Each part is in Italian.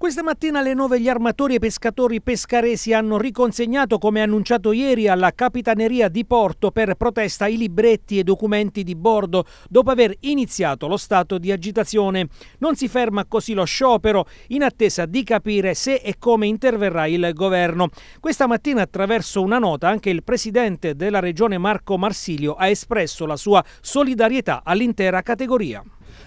Questa mattina alle 9 gli armatori e pescatori pescaresi hanno riconsegnato, come annunciato ieri, alla Capitaneria di Porto per protesta i libretti e documenti di bordo dopo aver iniziato lo stato di agitazione. Non si ferma così lo sciopero in attesa di capire se e come interverrà il governo. Questa mattina attraverso una nota anche il presidente della regione Marco Marsilio ha espresso la sua solidarietà all'intera categoria.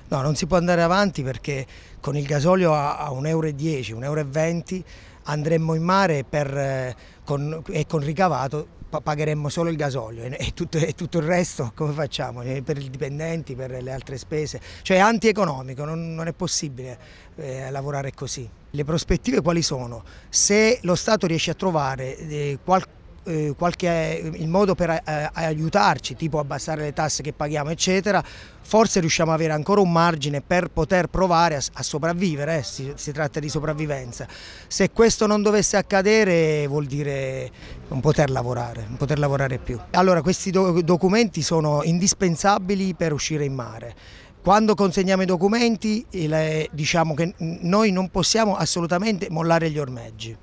No, non si può andare avanti perché con il gasolio a 1,10 euro, 1,20 euro andremmo in mare per, eh, con, e con ricavato pagheremmo solo il gasolio e tutto, e tutto, il resto come facciamo? Eh, per i dipendenti, per le altre spese, cioè è antieconomico, non, non è possibile eh, lavorare così. Le prospettive quali sono? Se lo Stato riesce a trovare eh, qualcosa eh, qualche, il modo per eh, aiutarci, tipo abbassare le tasse che paghiamo eccetera, forse riusciamo ad avere ancora un margine per poter provare a, a sopravvivere, eh, si, si, tratta di sopravvivenza. Se questo non dovesse accadere vuol dire non poter lavorare, non poter lavorare più. Allora questi do documenti sono indispensabili per uscire in mare. Quando consegniamo i documenti eh, diciamo che noi non possiamo assolutamente mollare gli ormeggi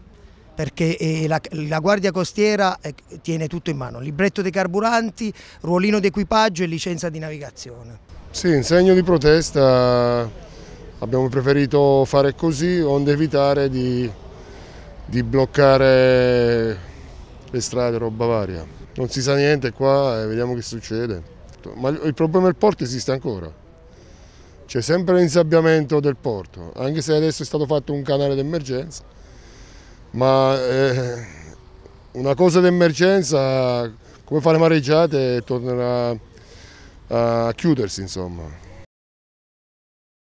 perché eh, la, la, Guardia Costiera eh, tiene tutto in mano, libretto dei carburanti, ruolino d'equipaggio e licenza di navigazione. Sì, in segno di protesta abbiamo preferito fare così, onde evitare di, di bloccare le strade roba varia. Non si sa niente qua e eh, vediamo che succede. Ma il problema del porto esiste ancora. C'è sempre l'insabbiamento del porto, anche se adesso è stato fatto un canale d'emergenza ma eh, una cosa d'emergenza, come fare mareggiate, tornerà a chiudersi insomma.